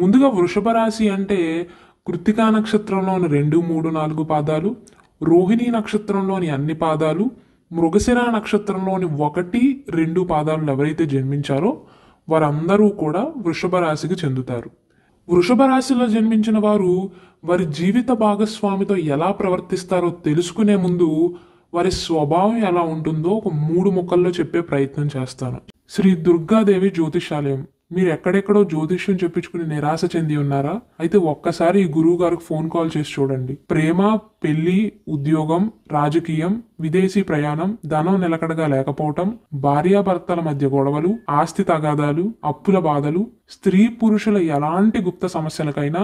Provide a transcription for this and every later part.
ముందుగా వృషభ రాశి అంటే కృత్తికా నక్షత్రంలోని రెండు మూడు నాలుగు పాదాలు రోహిణి నక్షత్రంలోని అన్ని పాదాలు మృగశిర నక్షత్రంలోని ఒకటి రెండు పాదాలు ఎవరైతే జన్మించారో వారందరూ కూడా వృషభ రాశికి చెందుతారు వృషభ రాశిలో జన్మించిన వారు వారి జీవిత భాగస్వామితో ఎలా ప్రవర్తిస్తారో తెలుసుకునే ముందు వారి స్వభావం ఎలా ఉంటుందో ఒక మూడు ముక్కల్లో చెప్పే ప్రయత్నం చేస్తాను శ్రీ దుర్గాదేవి జ్యోతిషాలయం మీరు ఎక్కడెక్కడో జ్యోతిష్యం చెప్పించుకుని నిరాశ చెంది ఉన్నారా అయితే ఒక్కసారి ఈ గురువు గారికి ఫోన్ కాల్ చేసి చూడండి ప్రేమ పెళ్లి ఉద్యోగం రాజకీయం విదేశీ ప్రయాణం ధనం నిలకడగా లేకపోవటం భార్యాభర్తల మధ్య గొడవలు ఆస్తి తగాదాలు అప్పుల బాధలు స్త్రీ పురుషుల ఎలాంటి గుప్త సమస్యలకైనా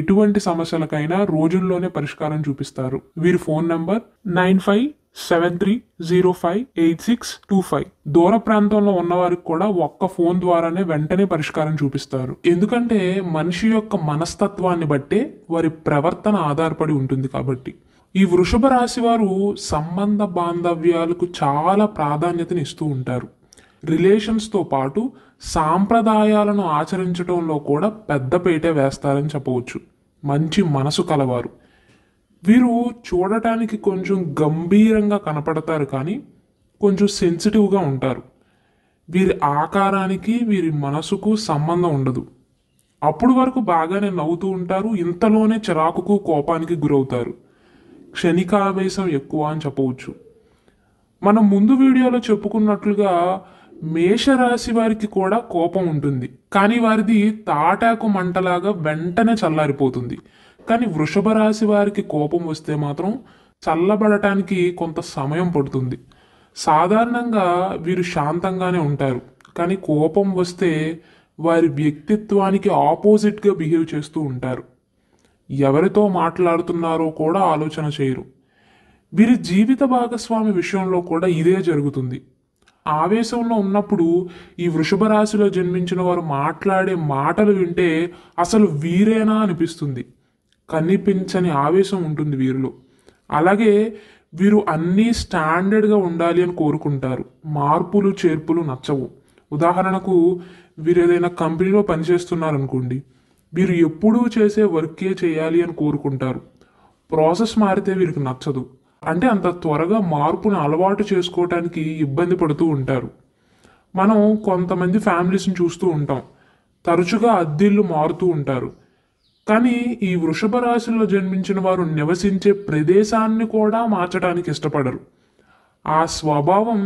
ఎటువంటి సమస్యలకైనా రోజుల్లోనే పరిష్కారం చూపిస్తారు వీరి phone number nine five seven three zero five eight six two five దూర ప్రాంతంలో ఉన్న వారికి కూడా ఒక్క ఫోన్ ద్వారానే వెంటనే పరిష్కారం చూపిస్తారు ఎందుకంటే మనిషి యొక్క మనస్తత్వాన్ని బట్టే వారి ప్రవర్తన ఆధారపడి ఉంటుంది కాబట్టి ఈ వృషభ రాశి వారు సంబంధ బాంధవ్యాలకు చాలా ప్రాధాన్యతని ఇస్తూ ఉంటారు రిలేషన్స్తో పాటు సాంప్రదాయాలను ఆచరించడంలో కూడా పెద్దపేట వేస్తారని చెప్పవచ్చు మంచి మనసు కలవారు వీరు చూడటానికి కొంచెం గంభీరంగా కనపడతారు కానీ కొంచెం సెన్సిటివ్గా ఉంటారు వీరి ఆకారానికి వీరి మనసుకు సంబంధం ఉండదు అప్పుడు వరకు బాగానే నవ్వుతూ ఉంటారు ఇంతలోనే చిరాకుకు కోపానికి గురవుతారు క్షణికావేశం ఎక్కువ అని చెప్పవచ్చు మనం ముందు వీడియోలో చెప్పుకున్నట్లుగా మేషరాశి వారికి కూడా కోపం ఉంటుంది కానీ వారిది తాటాకు మంటలాగా వెంటనే చల్లారిపోతుంది కానీ వృషభ రాశి వారికి కోపం వస్తే మాత్రం చల్లబడటానికి కొంత సమయం పడుతుంది సాధారణంగా వీరు శాంతంగానే ఉంటారు కానీ కోపం వస్తే వారి వ్యక్తిత్వానికి ఆపోజిట్గా బిహేవ్ చేస్తూ ఉంటారు ఎవరితో మాట్లాడుతున్నారో కూడా ఆలోచన చేయరు వీరి జీవిత భాగస్వామి విషయంలో కూడా ఇదే జరుగుతుంది ఆవేశంలో ఉన్నప్పుడు ఈ వృషభ రాశిలో జన్మించిన వారు మాట్లాడే మాటలు వింటే అసలు వీరేనా అనిపిస్తుంది కనిపించని ఆవేశం ఉంటుంది వీరిలో అలాగే వీరు అన్నీ స్టాండర్డ్గా ఉండాలి అని కోరుకుంటారు మార్పులు చేర్పులు నచ్చవు ఉదాహరణకు వీరు ఏదైనా కంపెనీలో పనిచేస్తున్నారనుకోండి వీరు ఎప్పుడూ చేసే వర్కే చేయాలి అని కోరుకుంటారు ప్రాసెస్ మారితే వీరికి నచ్చదు అంటే అంత త్వరగా మార్పును అలవాటు చేసుకోవటానికి ఇబ్బంది పడుతూ ఉంటారు మనం కొంతమంది ఫ్యామిలీస్ని చూస్తూ ఉంటాం తరచుగా అద్దిళ్ళు మారుతూ ఉంటారు కానీ ఈ వృషభ రాశిలో జన్మించిన వారు నివసించే ప్రదేశాన్ని కూడా మార్చడానికి ఇష్టపడరు ఆ స్వభావం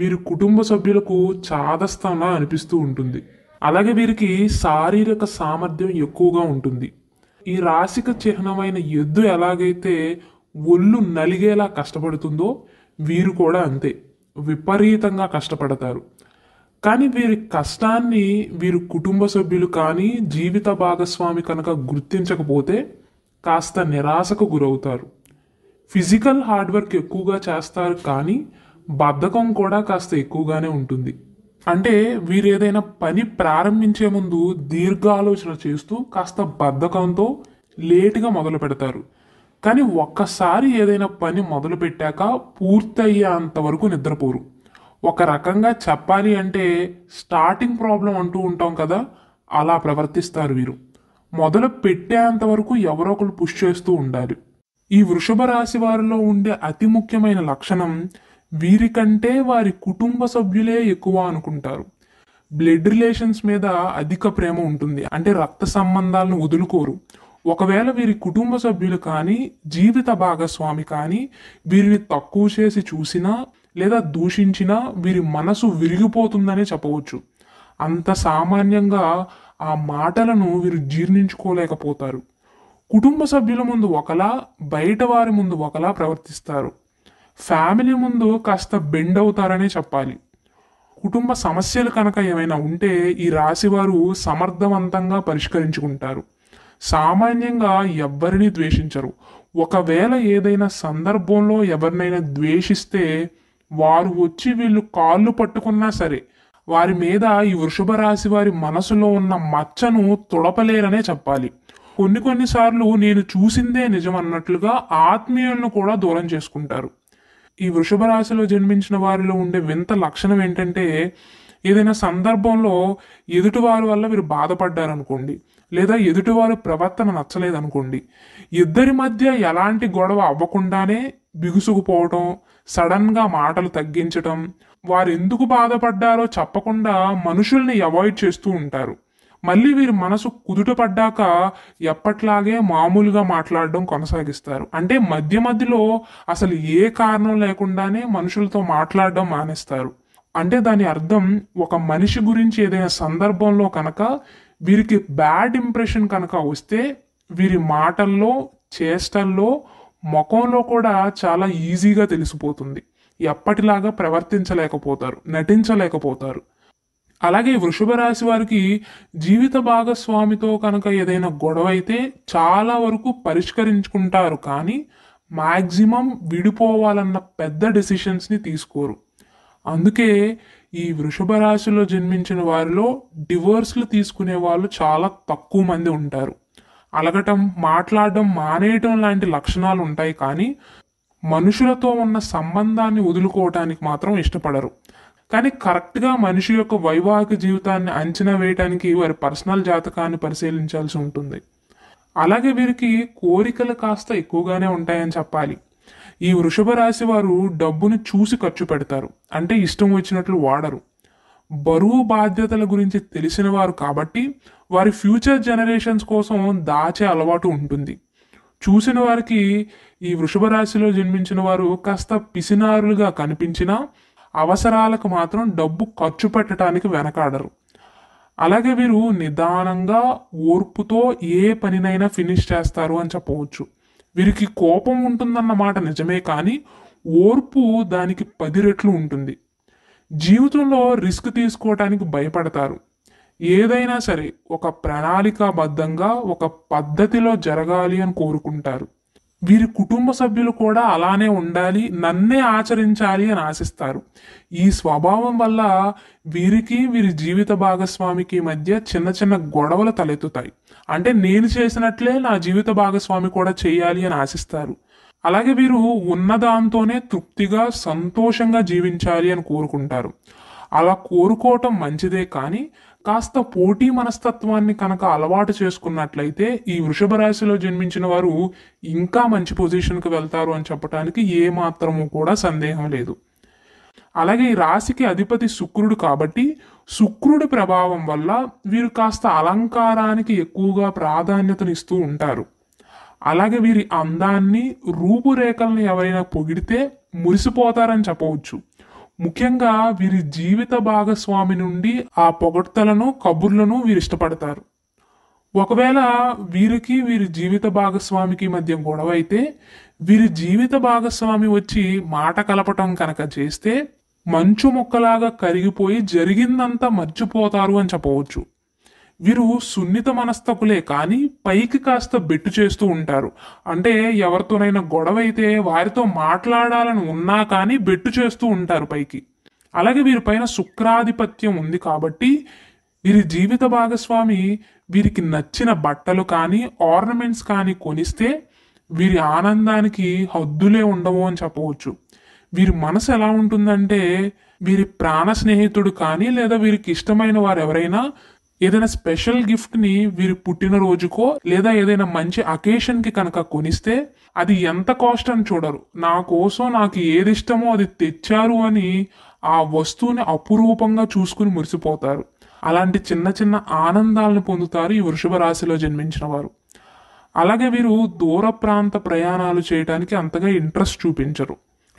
వీరి కుటుంబ సభ్యులకు చాదస్తంలా అనిపిస్తూ ఉంటుంది అలాగే వీరికి శారీరక సామర్థ్యం ఎక్కువగా ఉంటుంది ఈ రాశిక చిహ్నమైన ఎద్దు ఎలాగైతే ఒళ్ళు నలిగేలా కష్టపడుతుందో వీరు కూడా అంతే విపరీతంగా కష్టపడతారు కానీ వీరి కష్టాన్ని వీరు కుటుంబ సభ్యులు కానీ జీవిత భాగస్వామి కనుక గుర్తించకపోతే కాస్త నిరాశకు గురవుతారు ఫిజికల్ హార్డ్ వర్క్ ఎక్కువగా చేస్తారు కానీ బద్ధకం కూడా కాస్త ఎక్కువగానే ఉంటుంది అంటే వీరు ఏదైనా పని ప్రారంభించే ముందు దీర్ఘ ఆలోచన చేస్తూ కాస్త బద్ధకంతో లేటుగా మొదలు పెడతారు కానీ ఒక్కసారి ఏదైనా పని మొదలు పెట్టాక పూర్తయ్యే వరకు నిద్రపోరు ఒక రకంగా చెప్పాలి అంటే స్టార్టింగ్ ప్రాబ్లం అంటూ ఉంటాం కదా అలా ప్రవర్తిస్తారు వీరు మొదలు పెట్టేంత వరకు ఎవరో ఒకరు పుష్ చేస్తూ ఉండాలి ఈ వృషభ రాశి వారిలో ఉండే అతి ముఖ్యమైన లక్షణం వీరికంటే వారి కుటుంబ సభ్యులే ఎక్కువ అనుకుంటారు బ్లడ్ రిలేషన్స్ మీద అధిక ప్రేమ ఉంటుంది అంటే రక్త సంబంధాలను వదులుకోరు ఒకవేళ వీరి కుటుంబ సభ్యులు కానీ జీవిత భాగస్వామి కానీ వీరిని తక్కువ చేసి చూసినా లేదా దూషించినా వీరి మనసు విరిగిపోతుందనే చెప్పవచ్చు అంత సామాన్యంగా ఆ మాటలను వీరు జీర్ణించుకోలేకపోతారు కుటుంబ సభ్యుల ముందు ఒకలా బయట వారి ముందు ఒకలా ప్రవర్తిస్తారు ఫ్యామిలీ ముందు కాస్త బెండ్ అవుతారనే చెప్పాలి కుటుంబ సమస్యలు కనుక ఏమైనా ఉంటే ఈ రాశివారు సమర్థవంతంగా పరిష్కరించుకుంటారు సామాన్యంగా ఎవ్వరిని ద్వేషించరు ఒకవేళ ఏదైనా సందర్భంలో ఎవరినైనా ద్వేషిస్తే వారు వచ్చి వీళ్ళు కాళ్ళు పట్టుకున్నా సరే వారి మీద ఈ వృషభ రాశి వారి మనసులో ఉన్న మచ్చను తుడపలేరనే చెప్పాలి కొన్ని కొన్నిసార్లు నేను చూసిందే నిజం అన్నట్లుగా ఆత్మీయులను కూడా దూరం చేసుకుంటారు ఈ వృషభ రాశిలో జన్మించిన వారిలో ఉండే వింత లక్షణం ఏంటంటే ఏదైనా సందర్భంలో ఎదుటివారి వల్ల వీరు బాధపడ్డారనుకోండి లేదా ఎదుటివారి ప్రవర్తన నచ్చలేదనుకోండి ఇద్దరి మధ్య ఎలాంటి గొడవ అవ్వకుండానే బిగుసుకుపోవటం సడన్గా మాటలు తగ్గించటం వారు ఎందుకు బాధపడ్డారో చెప్పకుండా మనుషుల్ని అవాయిడ్ చేస్తూ ఉంటారు మళ్ళీ వీరి మనసు కుదుట పడ్డాక ఎప్పట్లాగే మామూలుగా మాట్లాడడం కొనసాగిస్తారు అంటే మధ్య మధ్యలో అసలు ఏ కారణం లేకుండానే మనుషులతో మాట్లాడడం మానేస్తారు అంటే దాని అర్థం ఒక మనిషి గురించి ఏదైనా సందర్భంలో కనుక వీరికి బ్యాడ్ ఇంప్రెషన్ కనుక వస్తే వీరి మాటల్లో చేష్టల్లో ముఖంలో కూడా చాలా ఈజీగా తెలిసిపోతుంది ఎప్పటిలాగా ప్రవర్తించలేకపోతారు నటించలేకపోతారు అలాగే వృషభ రాశి వారికి జీవిత భాగస్వామితో కనుక ఏదైనా గొడవ అయితే చాలా వరకు పరిష్కరించుకుంటారు కానీ మ్యాక్సిమం విడిపోవాలన్న పెద్ద డెసిషన్స్ని తీసుకోరు అందుకే ఈ వృషభ రాశిలో జన్మించిన వారిలో డివోర్స్లు తీసుకునే వాళ్ళు చాలా తక్కువ మంది ఉంటారు అలగటం మాట్లాడడం మానేయటం లాంటి లక్షణాలు ఉంటాయి కానీ మనుషులతో ఉన్న సంబంధాన్ని వదులుకోవటానికి మాత్రం ఇష్టపడరు కానీ కరెక్ట్గా మనిషి యొక్క వైవాహిక జీవితాన్ని అంచనా వేయడానికి వారి పర్సనల్ జాతకాన్ని పరిశీలించాల్సి ఉంటుంది అలాగే వీరికి కోరికలు కాస్త ఎక్కువగానే ఉంటాయని చెప్పాలి ఈ వృషభ రాశి వారు డబ్బును చూసి ఖర్చు పెడతారు అంటే ఇష్టం వచ్చినట్లు వాడరు బరువు బాధ్యతల గురించి తెలిసిన వారు కాబట్టి వారి ఫ్యూచర్ జనరేషన్స్ కోసం దాచే అలవాటు ఉంటుంది చూసిన వారికి ఈ వృషభ రాశిలో జన్మించిన వారు కాస్త పిసినారులుగా కనిపించినా అవసరాలకు మాత్రం డబ్బు ఖర్చు పెట్టడానికి వెనకాడరు అలాగే వీరు నిదానంగా ఓర్పుతో ఏ పనినైనా ఫినిష్ చేస్తారు అని చెప్పవచ్చు వీరికి కోపం ఉంటుందన్న మాట నిజమే కానీ ఓర్పు దానికి పది రెట్లు ఉంటుంది జీవితంలో రిస్క్ తీసుకోవటానికి భయపడతారు ఏదైనా సరే ఒక ప్రణాళికాబద్ధంగా ఒక పద్ధతిలో జరగాలి అని కోరుకుంటారు వీరి కుటుంబ సభ్యులు కూడా అలానే ఉండాలి నన్నే ఆచరించాలి అని ఆశిస్తారు ఈ స్వభావం వల్ల వీరికి వీరి జీవిత భాగస్వామికి మధ్య చిన్న చిన్న గొడవలు తలెత్తుతాయి అంటే నేను చేసినట్లే నా జీవిత భాగస్వామి కూడా చేయాలి అని ఆశిస్తారు అలాగే వీరు ఉన్నదాంతోనే తృప్తిగా సంతోషంగా జీవించాలి అని కోరుకుంటారు అలా కోరుకోవటం మంచిదే కానీ కాస్త పోటీ మనస్తత్వాన్ని కనుక అలవాటు చేసుకున్నట్లయితే ఈ వృషభ రాశిలో జన్మించిన వారు ఇంకా మంచి పొజిషన్కి వెళ్తారు అని చెప్పడానికి ఏమాత్రము కూడా సందేహం లేదు అలాగే ఈ రాశికి అధిపతి శుక్రుడు కాబట్టి శుక్రుడి ప్రభావం వల్ల వీరు కాస్త అలంకారానికి ఎక్కువగా ప్రాధాన్యతను ఇస్తూ ఉంటారు అలాగే వీరి అందాన్ని రూపురేఖలను ఎవరైనా పొగిడితే మురిసిపోతారని చెప్పవచ్చు ముఖ్యంగా వీరి జీవిత భాగస్వామి నుండి ఆ పొగడ్తలను కబుర్లను వీరు ఇష్టపడతారు ఒకవేళ వీరికి వీరి జీవిత భాగస్వామికి మధ్య గొడవ అయితే వీరి జీవిత భాగస్వామి వచ్చి మాట కలపటం కనుక చేస్తే మంచు మొక్కలాగా కరిగిపోయి జరిగిందంతా మర్చిపోతారు అని చెప్పవచ్చు వీరు సున్నిత మనస్తకులే కానీ పైకి కాస్త బెట్టు చేస్తూ ఉంటారు అంటే ఎవరితోనైనా గొడవ అయితే వారితో మాట్లాడాలని ఉన్నా కానీ బెట్టు చేస్తూ ఉంటారు పైకి అలాగే వీరి పైన శుక్రాధిపత్యం ఉంది కాబట్టి వీరి జీవిత భాగస్వామి వీరికి నచ్చిన బట్టలు కానీ ఆర్నమెంట్స్ కానీ కొనిస్తే వీరి ఆనందానికి హద్దులే ఉండవు అని చెప్పవచ్చు వీరి మనసు ఎలా ఉంటుందంటే వీరి ప్రాణ స్నేహితుడు కానీ లేదా వీరికి ఇష్టమైన వారు ఎవరైనా ఏదైనా స్పెషల్ గిఫ్ట్ని వీరి పుట్టినరోజుకో లేదా ఏదైనా మంచి అకేషన్కి కనుక కొనిస్తే అది ఎంత కాస్ట్ అని చూడరు నా కోసం నాకు ఏది ఇష్టమో అది తెచ్చారు అని ఆ వస్తువుని అపురూపంగా చూసుకుని మురిసిపోతారు అలాంటి చిన్న చిన్న ఆనందాలను పొందుతారు ఈ వృషభ రాశిలో జన్మించిన వారు అలాగే వీరు దూర ప్రాంత ప్రయాణాలు చేయడానికి అంతగా ఇంట్రెస్ట్ చూపించరు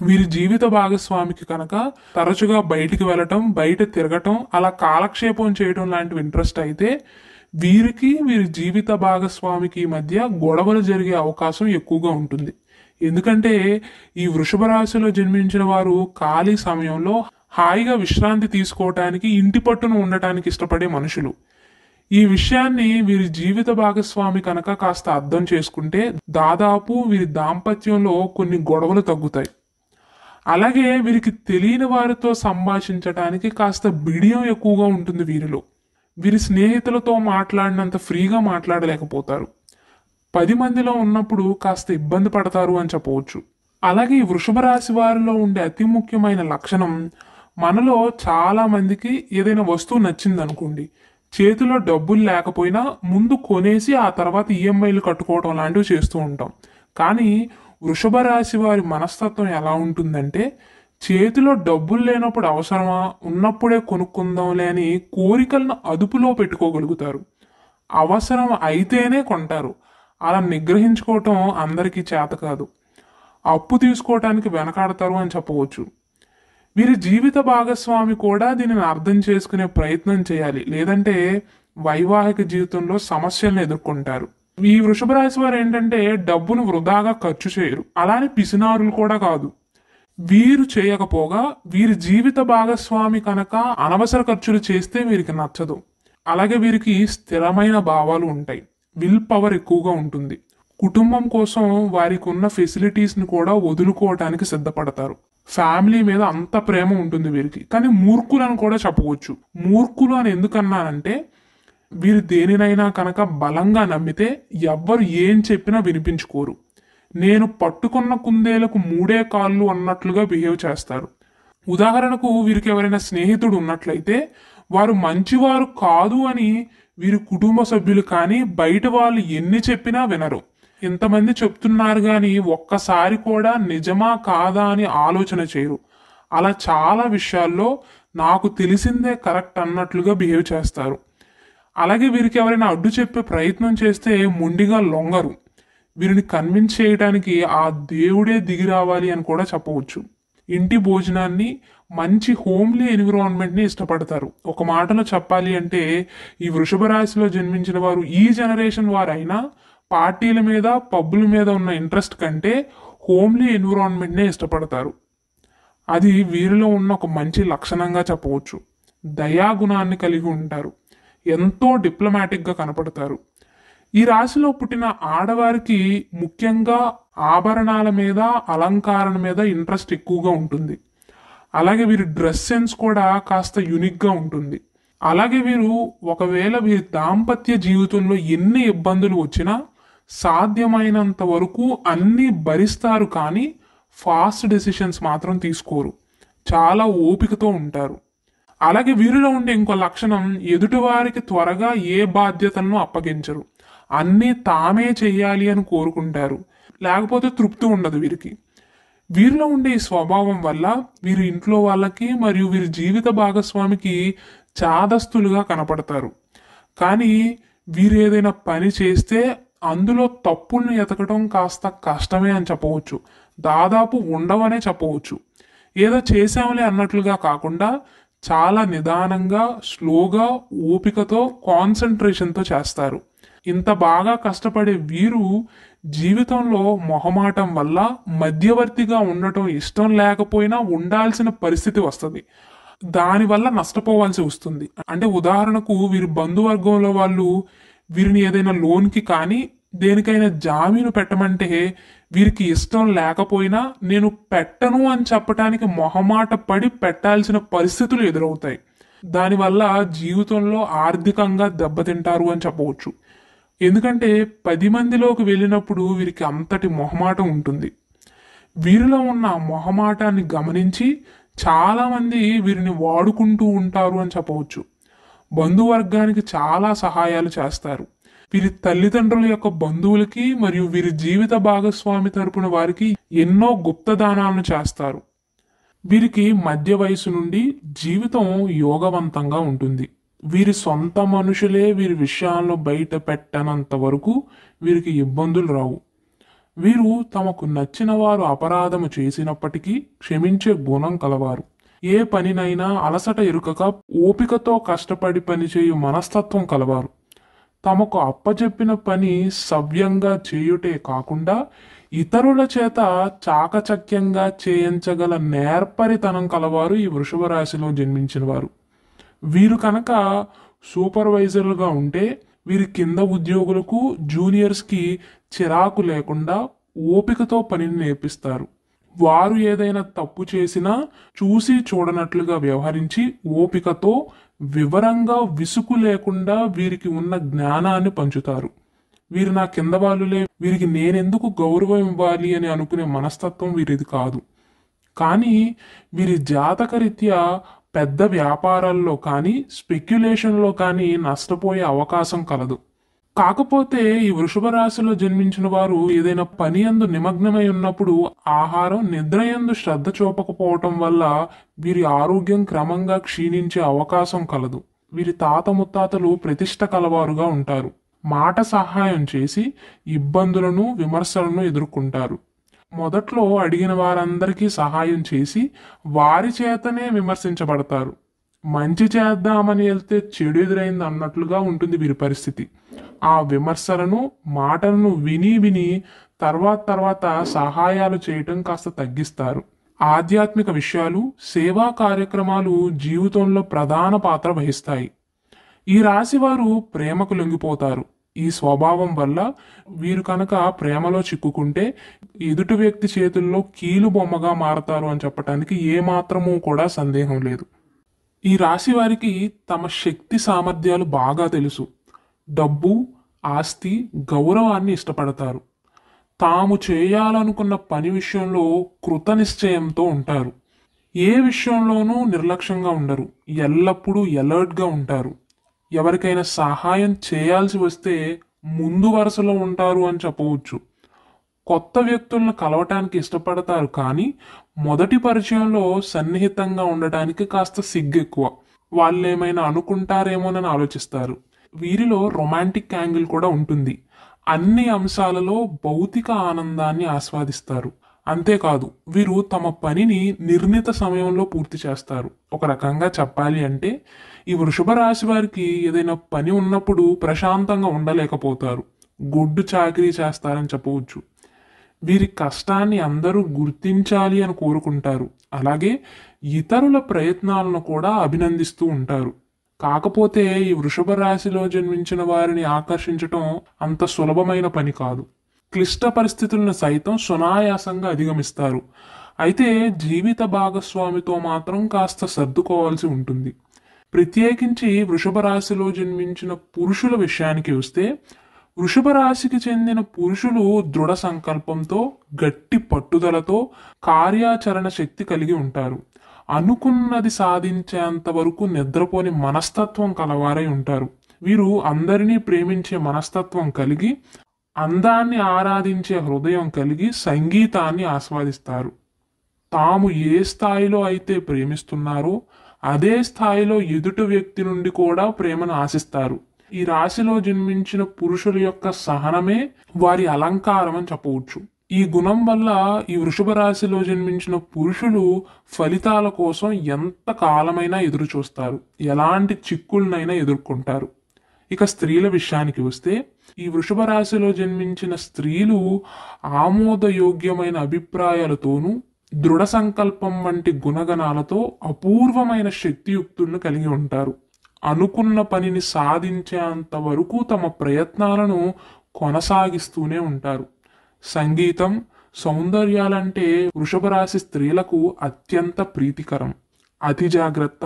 వీరి జీవిత భాగస్వామికి కనుక తరచుగా బయటికి వెళ్ళటం బయట తిరగటం అలా కాలక్షేపం చేయడం లాంటివి ఇంట్రెస్ట్ అయితే వీరికి వీరి జీవిత భాగస్వామికి మధ్య గొడవలు జరిగే అవకాశం ఎక్కువగా ఉంటుంది ఎందుకంటే ఈ వృషభ రాశిలో జన్మించిన వారు ఖాళీ సమయంలో హాయిగా విశ్రాంతి తీసుకోవటానికి ఇంటి పట్టును ఉండటానికి ఇష్టపడే మనుషులు ఈ విషయాన్ని వీరి జీవిత భాగస్వామి కనుక కాస్త అర్థం చేసుకుంటే దాదాపు వీరి దాంపత్యంలో కొన్ని గొడవలు తగ్గుతాయి అలాగే వీరికి తెలియని వారితో సంభాషించడానికి కాస్త బిడియం ఎక్కువగా ఉంటుంది వీరిలో వీరి స్నేహితులతో మాట్లాడినంత ఫ్రీగా మాట్లాడలేకపోతారు పది మందిలో ఉన్నప్పుడు కాస్త ఇబ్బంది పడతారు అని చెప్పవచ్చు అలాగే ఈ వృషభ రాశి వారిలో ఉండే అతి ముఖ్యమైన లక్షణం మనలో చాలామందికి ఏదైనా వస్తువు నచ్చిందనుకోండి చేతిలో డబ్బులు లేకపోయినా ముందు కొనేసి ఆ తర్వాత ఈఎంఐలు e కట్టుకోవడం లాంటివి చేస్తూ ఉంటాం కానీ వృషభ రాశి వారి మనస్తత్వం ఎలా ఉంటుందంటే చేతిలో డబ్బులు లేనప్పుడు అవసరమా ఉన్నప్పుడే కొనుక్కుందాంలే అని కోరికలను అదుపులో పెట్టుకోగలుగుతారు అవసరం అయితేనే కొంటారు అలా నిగ్రహించుకోవటం అందరికీ చేత కాదు అప్పు తీసుకోవటానికి వెనకాడతారు అని చెప్పవచ్చు వీరి జీవిత భాగస్వామి కూడా దీనిని అర్థం చేసుకునే ప్రయత్నం చేయాలి లేదంటే వైవాహిక జీవితంలో సమస్యలను ఎదుర్కొంటారు ఈ వృషభ రాశి వారు ఏంటంటే డబ్బును వృధాగా ఖర్చు చేయరు అలానే పిసినారులు కూడా కాదు వీరు చేయకపోగా వీరి జీవిత భాగస్వామి కనుక అనవసర ఖర్చులు చేస్తే వీరికి నచ్చదు అలాగే వీరికి స్థిరమైన భావాలు ఉంటాయి విల్ పవర్ ఎక్కువగా ఉంటుంది కుటుంబం కోసం వారికి ఉన్న ఫెసిలిటీస్ని కూడా వదులుకోవటానికి సిద్ధపడతారు ఫ్యామిలీ మీద అంత ప్రేమ ఉంటుంది వీరికి కానీ అని కూడా చెప్పవచ్చు మూర్ఖులు అని ఎందుకన్నానంటే వీరు దేనినైనా కనుక బలంగా నమ్మితే ఎవ్వరు ఏం చెప్పినా వినిపించుకోరు నేను పట్టుకున్న కుందేలకు మూడే కాళ్ళు అన్నట్లుగా బిహేవ్ చేస్తారు ఉదాహరణకు వీరికి ఎవరైనా స్నేహితుడు ఉన్నట్లయితే వారు మంచివారు కాదు అని వీరి కుటుంబ సభ్యులు కానీ బయట వాళ్ళు ఎన్ని చెప్పినా వినరు ఇంతమంది చెప్తున్నారు కానీ ఒక్కసారి కూడా నిజమా కాదా అని ఆలోచన చేయరు అలా చాలా విషయాల్లో నాకు తెలిసిందే కరెక్ట్ అన్నట్లుగా బిహేవ్ చేస్తారు అలాగే వీరికి ఎవరైనా అడ్డు చెప్పే ప్రయత్నం చేస్తే ముండిగా లొంగరు వీరిని కన్విన్స్ చేయడానికి ఆ దేవుడే దిగి రావాలి అని కూడా చెప్పవచ్చు ఇంటి భోజనాన్ని మంచి హోమ్లీ ఎన్విరాన్మెంట్ని ఇష్టపడతారు ఒక మాటలో చెప్పాలి అంటే ఈ వృషభ రాశిలో జన్మించిన వారు ఈ జనరేషన్ వారైనా పార్టీల మీద పబ్బుల మీద ఉన్న ఇంట్రెస్ట్ కంటే హోమ్లీ ఎన్విరాన్మెంట్నే ఇష్టపడతారు అది వీరిలో ఉన్న ఒక మంచి లక్షణంగా చెప్పవచ్చు దయాగుణాన్ని కలిగి ఉంటారు ఎంతో డిప్లొమాటిక్గా కనపడతారు ఈ రాశిలో పుట్టిన ఆడవారికి ముఖ్యంగా ఆభరణాల మీద అలంకారణ మీద ఇంట్రెస్ట్ ఎక్కువగా ఉంటుంది అలాగే వీరి డ్రెస్ సెన్స్ కూడా కాస్త యునిక్గా ఉంటుంది అలాగే వీరు ఒకవేళ వీరి దాంపత్య జీవితంలో ఎన్ని ఇబ్బందులు వచ్చినా సాధ్యమైనంత వరకు అన్నీ భరిస్తారు కానీ ఫాస్ట్ డెసిషన్స్ మాత్రం తీసుకోరు చాలా ఓపికతో ఉంటారు అలాగే వీరిలో ఉండే ఇంకో లక్షణం ఎదుటివారికి త్వరగా ఏ బాధ్యతలను అప్పగించరు అన్నీ తామే చేయాలి అని కోరుకుంటారు లేకపోతే తృప్తి ఉండదు వీరికి వీరిలో ఉండే ఈ స్వభావం వల్ల వీరి ఇంట్లో వాళ్ళకి మరియు వీరి జీవిత భాగస్వామికి చాదస్తులుగా కనపడతారు కానీ వీరు ఏదైనా పని చేస్తే అందులో తప్పుల్ని ఎతకడం కాస్త కష్టమే అని చెప్పవచ్చు దాదాపు ఉండవనే చెప్పవచ్చు ఏదో చేశాంలే అన్నట్లుగా కాకుండా చాలా నిదానంగా స్లోగా ఓపికతో కాన్సన్ట్రేషన్తో చేస్తారు ఇంత బాగా కష్టపడే వీరు జీవితంలో మొహమాటం వల్ల మధ్యవర్తిగా ఉండటం ఇష్టం లేకపోయినా ఉండాల్సిన పరిస్థితి వస్తుంది దానివల్ల నష్టపోవాల్సి వస్తుంది అంటే ఉదాహరణకు వీరి బంధువర్గంలో వాళ్ళు వీరిని ఏదైనా లోన్కి కానీ దేనికైనా జామీను పెట్టమంటే వీరికి ఇష్టం లేకపోయినా నేను పెట్టను అని చెప్పటానికి మొహమాట పడి పెట్టాల్సిన పరిస్థితులు ఎదురవుతాయి దానివల్ల జీవితంలో ఆర్థికంగా దెబ్బతింటారు అని చెప్పవచ్చు ఎందుకంటే పది మందిలోకి వెళ్ళినప్పుడు వీరికి అంతటి మొహమాటం ఉంటుంది వీరిలో ఉన్న మొహమాటాన్ని గమనించి చాలామంది వీరిని వాడుకుంటూ ఉంటారు అని చెప్పవచ్చు బంధువర్గానికి చాలా సహాయాలు చేస్తారు వీరి తల్లిదండ్రుల యొక్క బంధువులకి మరియు వీరి జీవిత భాగస్వామి తరపున వారికి ఎన్నో గుప్త దానాలను చేస్తారు వీరికి మధ్య వయసు నుండి జీవితం యోగవంతంగా ఉంటుంది వీరి సొంత మనుషులే వీరి విషయాలను బయట పెట్టనంత వరకు వీరికి ఇబ్బందులు రావు వీరు తమకు నచ్చిన వారు అపరాధము చేసినప్పటికీ క్షమించే గుణం కలవారు ఏ పనినైనా అలసట ఇరుకక ఓపికతో కష్టపడి పనిచేయు మనస్తత్వం కలవారు తమకు అప్పచెప్పిన పని సవ్యంగా చేయుటే కాకుండా ఇతరుల చేత చాకచక్యంగా చేయించగల నేర్పరితనం కలవారు ఈ వృషభ రాశిలో జన్మించిన వారు వీరు కనుక సూపర్వైజర్లుగా ఉంటే వీరి కింద ఉద్యోగులకు జూనియర్స్కి చిరాకు లేకుండా ఓపికతో పనిని నేర్పిస్తారు వారు ఏదైనా తప్పు చేసినా చూసి చూడనట్లుగా వ్యవహరించి ఓపికతో వివరంగా విసుగు లేకుండా వీరికి ఉన్న జ్ఞానాన్ని పంచుతారు వీరు నా కింద వాళ్ళులే వీరికి నేనెందుకు గౌరవం ఇవ్వాలి అని అనుకునే మనస్తత్వం వీరిది కాదు కానీ వీరి జాతకరీత్యా పెద్ద వ్యాపారాల్లో కానీ స్పెక్యులేషన్లో కానీ నష్టపోయే అవకాశం కలదు కాకపోతే ఈ వృషభ రాశిలో జన్మించిన వారు ఏదైనా పని అందు నిమగ్నమై ఉన్నప్పుడు ఆహారం నిద్ర ఎందు శ్రద్ధ చూపకపోవటం వల్ల వీరి ఆరోగ్యం క్రమంగా క్షీణించే అవకాశం కలదు వీరి తాత ముత్తాతలు ప్రతిష్ట కలవారుగా ఉంటారు మాట సహాయం చేసి ఇబ్బందులను విమర్శలను ఎదుర్కొంటారు మొదట్లో అడిగిన వారందరికీ సహాయం చేసి వారి చేతనే విమర్శించబడతారు మంచి చేద్దామని వెళ్తే చెడు ఎదురైంది అన్నట్లుగా ఉంటుంది వీరి పరిస్థితి ఆ విమర్శలను మాటలను విని విని తర్వాత తర్వాత సహాయాలు చేయటం కాస్త తగ్గిస్తారు ఆధ్యాత్మిక విషయాలు సేవా కార్యక్రమాలు జీవితంలో ప్రధాన పాత్ర వహిస్తాయి ఈ రాశి వారు ప్రేమకు లొంగిపోతారు ఈ స్వభావం వల్ల వీరు కనుక ప్రేమలో చిక్కుకుంటే ఎదుటి వ్యక్తి చేతుల్లో కీలు బొమ్మగా మారతారు అని చెప్పడానికి ఏమాత్రమూ కూడా సందేహం లేదు ఈ రాశి వారికి తమ శక్తి సామర్థ్యాలు బాగా తెలుసు డబ్బు ఆస్తి గౌరవాన్ని ఇష్టపడతారు తాము చేయాలనుకున్న పని విషయంలో కృత నిశ్చయంతో ఉంటారు ఏ విషయంలోనూ నిర్లక్ష్యంగా ఉండరు ఎల్లప్పుడూ ఎలర్ట్గా ఉంటారు ఎవరికైనా సహాయం చేయాల్సి వస్తే ముందు వరుసలో ఉంటారు అని చెప్పవచ్చు కొత్త వ్యక్తులను కలవటానికి ఇష్టపడతారు కానీ మొదటి పరిచయంలో సన్నిహితంగా ఉండటానికి కాస్త సిగ్గు ఎక్కువ వాళ్ళు ఏమైనా అనుకుంటారేమోనని ఆలోచిస్తారు వీరిలో రొమాంటిక్ యాంగిల్ కూడా ఉంటుంది అన్ని అంశాలలో భౌతిక ఆనందాన్ని ఆస్వాదిస్తారు అంతేకాదు వీరు తమ పనిని నిర్ణీత సమయంలో పూర్తి చేస్తారు ఒక రకంగా చెప్పాలి అంటే ఈ వృషభ రాశి వారికి ఏదైనా పని ఉన్నప్పుడు ప్రశాంతంగా ఉండలేకపోతారు గుడ్డు చాకరీ చేస్తారని చెప్పవచ్చు వీరి కష్టాన్ని అందరూ గుర్తించాలి అని కోరుకుంటారు అలాగే ఇతరుల ప్రయత్నాలను కూడా అభినందిస్తూ ఉంటారు కాకపోతే ఈ వృషభ రాశిలో జన్మించిన వారిని ఆకర్షించటం అంత సులభమైన పని కాదు క్లిష్ట పరిస్థితులను సైతం సునాయాసంగా అధిగమిస్తారు అయితే జీవిత భాగస్వామితో మాత్రం కాస్త సర్దుకోవాల్సి ఉంటుంది ప్రత్యేకించి వృషభ రాశిలో జన్మించిన పురుషుల విషయానికి వస్తే వృషభ రాశికి చెందిన పురుషులు దృఢ సంకల్పంతో గట్టి పట్టుదలతో కార్యాచరణ శక్తి కలిగి ఉంటారు అనుకున్నది సాధించేంత వరకు నిద్రపోని మనస్తత్వం కలవారై ఉంటారు వీరు అందరినీ ప్రేమించే మనస్తత్వం కలిగి అందాన్ని ఆరాధించే హృదయం కలిగి సంగీతాన్ని ఆస్వాదిస్తారు తాము ఏ స్థాయిలో అయితే ప్రేమిస్తున్నారో అదే స్థాయిలో ఎదుటి వ్యక్తి నుండి కూడా ప్రేమను ఆశిస్తారు ఈ రాశిలో జన్మించిన పురుషుల యొక్క సహనమే వారి అలంకారం అని చెప్పవచ్చు ఈ గుణం వల్ల ఈ వృషభ రాశిలో జన్మించిన పురుషులు ఫలితాల కోసం ఎంత కాలమైనా ఎదురు చూస్తారు ఎలాంటి చిక్కులనైనా ఎదుర్కొంటారు ఇక స్త్రీల విషయానికి వస్తే ఈ వృషభ రాశిలో జన్మించిన స్త్రీలు ఆమోదయోగ్యమైన అభిప్రాయాలతోనూ దృఢ సంకల్పం వంటి గుణగణాలతో అపూర్వమైన శక్తియుక్తులను కలిగి ఉంటారు అనుకున్న పనిని సాధించేంత వరకు తమ ప్రయత్నాలను కొనసాగిస్తూనే ఉంటారు సంగీతం సౌందర్యాలంటే వృషభరాశి స్త్రీలకు అత్యంత ప్రీతికరం అతి జాగ్రత్త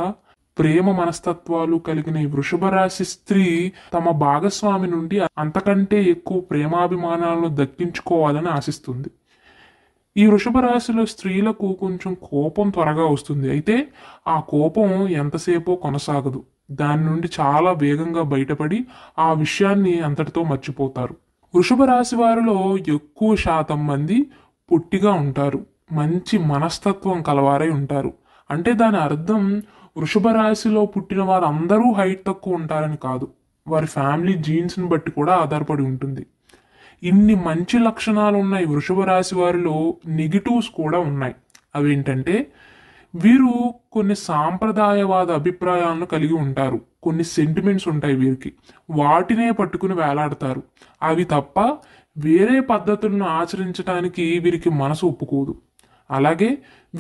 ప్రేమ మనస్తత్వాలు కలిగిన వృషభరాశి స్త్రీ తమ భాగస్వామి నుండి అంతకంటే ఎక్కువ ప్రేమాభిమానాలను దక్కించుకోవాలని ఆశిస్తుంది ఈ వృషభ రాశిలో స్త్రీలకు కొంచెం కోపం త్వరగా వస్తుంది అయితే ఆ కోపం ఎంతసేపో కొనసాగదు దాని నుండి చాలా వేగంగా బయటపడి ఆ విషయాన్ని అంతటితో మర్చిపోతారు వృషభ రాశి వారిలో ఎక్కువ శాతం మంది పుట్టిగా ఉంటారు మంచి మనస్తత్వం కలవారై ఉంటారు అంటే దాని అర్థం వృషభ రాశిలో పుట్టిన వారందరూ హైట్ తక్కువ ఉంటారని కాదు వారి ఫ్యామిలీ జీన్స్ని బట్టి కూడా ఆధారపడి ఉంటుంది ఇన్ని మంచి లక్షణాలు ఉన్నాయి వృషభ రాశి వారిలో నెగిటివ్స్ కూడా ఉన్నాయి అవేంటంటే వీరు కొన్ని సాంప్రదాయవాద అభిప్రాయాలను కలిగి ఉంటారు కొన్ని సెంటిమెంట్స్ ఉంటాయి వీరికి వాటినే పట్టుకుని వేలాడతారు అవి తప్ప వేరే పద్ధతులను ఆచరించడానికి వీరికి మనసు ఒప్పుకోదు అలాగే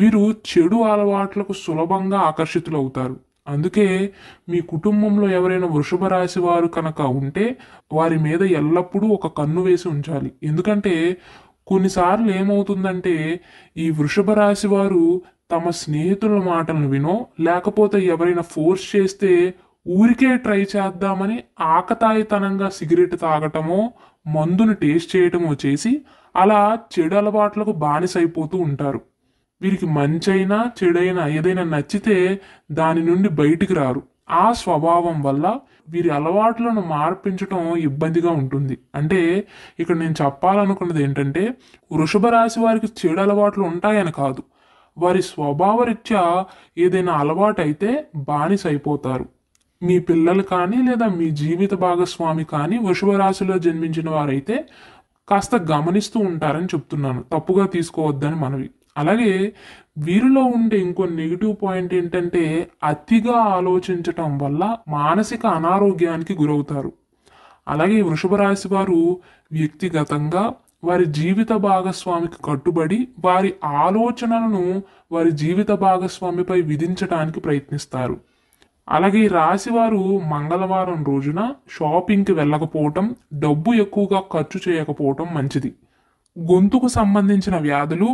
వీరు చెడు అలవాట్లకు సులభంగా ఆకర్షితులవుతారు అందుకే మీ కుటుంబంలో ఎవరైనా వృషభ రాశి వారు కనుక ఉంటే వారి మీద ఎల్లప్పుడూ ఒక కన్ను వేసి ఉంచాలి ఎందుకంటే కొన్నిసార్లు ఏమవుతుందంటే ఈ వృషభ రాశి వారు తమ స్నేహితుల మాటలను వినో లేకపోతే ఎవరైనా ఫోర్స్ చేస్తే ఊరికే ట్రై చేద్దామని ఆకతాయితనంగా సిగరెట్ తాగటమో మందును టేస్ట్ చేయటమో చేసి అలా చెడు అలవాట్లకు బానిసైపోతూ ఉంటారు వీరికి మంచైనా చెడైనా ఏదైనా నచ్చితే దాని నుండి బయటికి రారు ఆ స్వభావం వల్ల వీరి అలవాట్లను మార్పించటం ఇబ్బందిగా ఉంటుంది అంటే ఇక్కడ నేను చెప్పాలనుకున్నది ఏంటంటే వృషభ రాశి వారికి చెడు అలవాట్లు ఉంటాయని కాదు వారి స్వభావరీత్యా ఏదైనా అలవాటైతే బానిస అయిపోతారు మీ పిల్లలు కానీ లేదా మీ జీవిత భాగస్వామి కానీ వృషభరాశిలో జన్మించిన వారైతే కాస్త గమనిస్తూ ఉంటారని చెప్తున్నాను తప్పుగా తీసుకోవద్దని మనవి అలాగే వీరిలో ఉండే ఇంకో నెగిటివ్ పాయింట్ ఏంటంటే అతిగా ఆలోచించటం వల్ల మానసిక అనారోగ్యానికి గురవుతారు అలాగే వృషభ రాశి వారు వ్యక్తిగతంగా వారి జీవిత భాగస్వామికి కట్టుబడి వారి ఆలోచనలను వారి జీవిత భాగస్వామిపై విధించడానికి ప్రయత్నిస్తారు అలాగే రాశివారు మంగళవారం రోజున షాపింగ్కి వెళ్ళకపోవటం డబ్బు ఎక్కువగా ఖర్చు చేయకపోవటం మంచిది గొంతుకు సంబంధించిన వ్యాధులు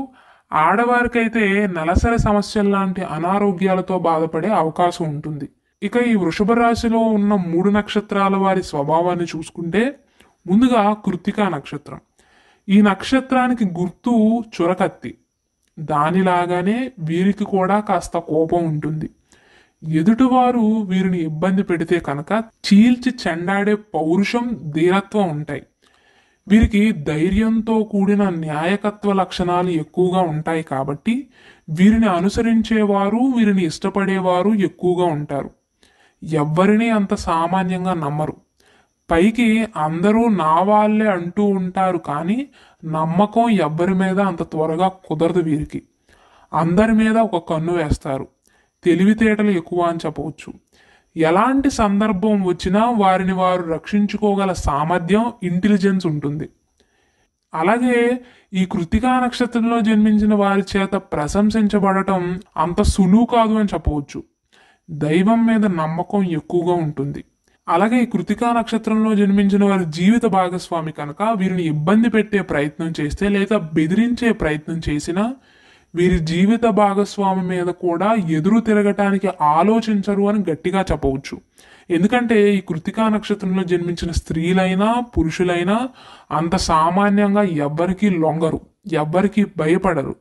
ఆడవారికైతే నలసరి సమస్యల లాంటి అనారోగ్యాలతో బాధపడే అవకాశం ఉంటుంది ఇక ఈ వృషభ రాశిలో ఉన్న మూడు నక్షత్రాల వారి స్వభావాన్ని చూసుకుంటే ముందుగా కృత్తికా నక్షత్రం ఈ నక్షత్రానికి గుర్తు చురకత్తి దానిలాగానే వీరికి కూడా కాస్త కోపం ఉంటుంది ఎదుటివారు వీరిని ఇబ్బంది పెడితే కనుక చీల్చి చెండాడే పౌరుషం ధీరత్వం ఉంటాయి వీరికి ధైర్యంతో కూడిన న్యాయకత్వ లక్షణాలు ఎక్కువగా ఉంటాయి కాబట్టి వీరిని అనుసరించేవారు వీరిని ఇష్టపడేవారు ఎక్కువగా ఉంటారు ఎవ్వరినీ అంత సామాన్యంగా నమ్మరు పైకి అందరూ నా వాళ్ళే అంటూ ఉంటారు కానీ నమ్మకం ఎవ్వరి మీద అంత త్వరగా కుదరదు వీరికి అందరి మీద ఒక కన్ను వేస్తారు తెలివితేటలు ఎక్కువ అని చెప్పవచ్చు ఎలాంటి సందర్భం వచ్చినా వారిని వారు రక్షించుకోగల సామర్థ్యం ఇంటెలిజెన్స్ ఉంటుంది అలాగే ఈ కృతికా నక్షత్రంలో జన్మించిన వారి చేత ప్రశంసించబడటం అంత సులువు కాదు అని చెప్పవచ్చు దైవం మీద నమ్మకం ఎక్కువగా ఉంటుంది అలాగే కృతికా నక్షత్రంలో జన్మించిన వారి జీవిత భాగస్వామి కనుక వీరిని ఇబ్బంది పెట్టే ప్రయత్నం చేస్తే లేదా బెదిరించే ప్రయత్నం చేసినా వీరి జీవిత భాగస్వామి మీద కూడా ఎదురు తిరగటానికి ఆలోచించరు అని గట్టిగా చెప్పవచ్చు ఎందుకంటే ఈ కృతికా నక్షత్రంలో జన్మించిన స్త్రీలైనా పురుషులైనా అంత సామాన్యంగా ఎవ్వరికీ లొంగరు ఎవ్వరికీ భయపడరు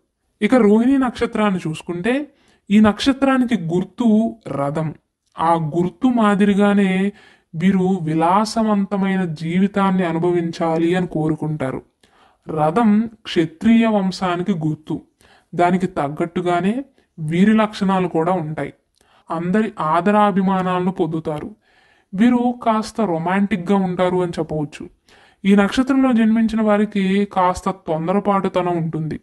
ఇక రోహిణి నక్షత్రాన్ని చూసుకుంటే ఈ నక్షత్రానికి గుర్తు రథం ఆ గుర్తు మాదిరిగానే వీరు విలాసవంతమైన జీవితాన్ని అనుభవించాలి అని కోరుకుంటారు రథం క్షత్రియ వంశానికి గుర్తు దానికి తగ్గట్టుగానే వీరి లక్షణాలు కూడా ఉంటాయి అందరి ఆదరాభిమానాలను పొందుతారు వీరు కాస్త రొమాంటిక్గా ఉంటారు అని చెప్పవచ్చు ఈ నక్షత్రంలో జన్మించిన వారికి కాస్త తొందరపాటుతనం ఉంటుంది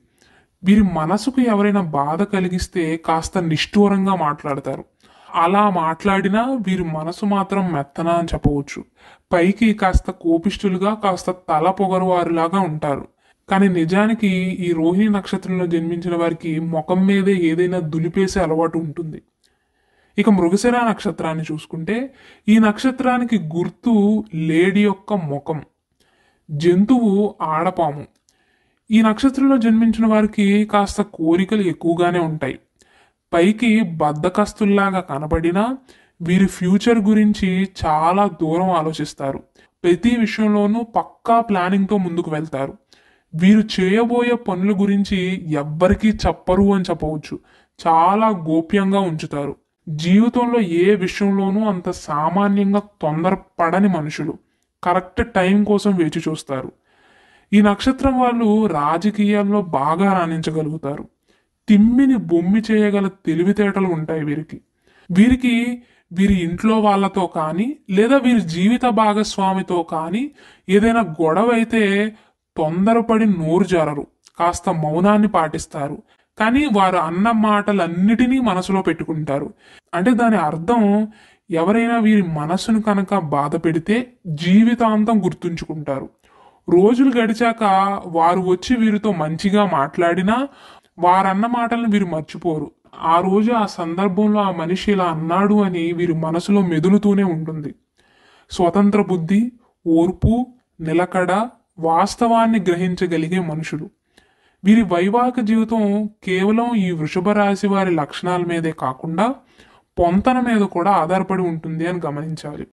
వీరి మనసుకు ఎవరైనా బాధ కలిగిస్తే కాస్త నిష్ఠూరంగా మాట్లాడతారు అలా మాట్లాడినా వీరి మనసు మాత్రం మెత్తన అని చెప్పవచ్చు పైకి కాస్త కోపిష్ఠులుగా కాస్త తల పొగరువారులాగా ఉంటారు కానీ నిజానికి ఈ రోహిణి నక్షత్రంలో జన్మించిన వారికి ముఖం మీదే ఏదైనా దులిపేసే అలవాటు ఉంటుంది ఇక మృగశిర నక్షత్రాన్ని చూసుకుంటే ఈ నక్షత్రానికి గుర్తు లేడి యొక్క ముఖం జంతువు ఆడపాము ఈ నక్షత్రంలో జన్మించిన వారికి కాస్త కోరికలు ఎక్కువగానే ఉంటాయి పైకి బద్దకస్తుల్లాగా కనబడినా వీరి ఫ్యూచర్ గురించి చాలా దూరం ఆలోచిస్తారు ప్రతి విషయంలోనూ పక్కా ప్లానింగ్తో ముందుకు వెళ్తారు వీరు చేయబోయే పనుల గురించి ఎవ్వరికీ చెప్పరు అని చెప్పవచ్చు చాలా గోప్యంగా ఉంచుతారు జీవితంలో ఏ విషయంలోనూ అంత సామాన్యంగా తొందరపడని మనుషులు కరెక్ట్ టైం కోసం వేచి చూస్తారు ఈ నక్షత్రం వాళ్ళు రాజకీయాల్లో బాగా రాణించగలుగుతారు తిమ్మిని బొమ్మి చేయగల తెలివితేటలు ఉంటాయి వీరికి వీరికి వీరి ఇంట్లో వాళ్ళతో కానీ లేదా వీరి జీవిత భాగస్వామితో కానీ ఏదైనా గొడవ అయితే తొందరపడి నోరు జారరు కాస్త మౌనాన్ని పాటిస్తారు కానీ వారు అన్న మాటలన్నిటినీ మనసులో పెట్టుకుంటారు అంటే దాని అర్థం ఎవరైనా వీరి మనసును కనుక బాధ పెడితే జీవితాంతం గుర్తుంచుకుంటారు రోజులు గడిచాక వారు వచ్చి వీరితో మంచిగా మాట్లాడినా వారన్న మాటలను వీరు మర్చిపోరు ఆ రోజు ఆ సందర్భంలో ఆ మనిషి ఇలా అన్నాడు అని వీరి మనసులో మెదులుతూనే ఉంటుంది స్వతంత్ర బుద్ధి ఓర్పు నిలకడ వాస్తవాన్ని గ్రహించగలిగే మనుషులు వీరి వైవాహిక జీవితం కేవలం ఈ వృషభ రాశి వారి లక్షణాల మీదే కాకుండా పొంతన మీద కూడా ఆధారపడి ఉంటుంది అని గమనించాలి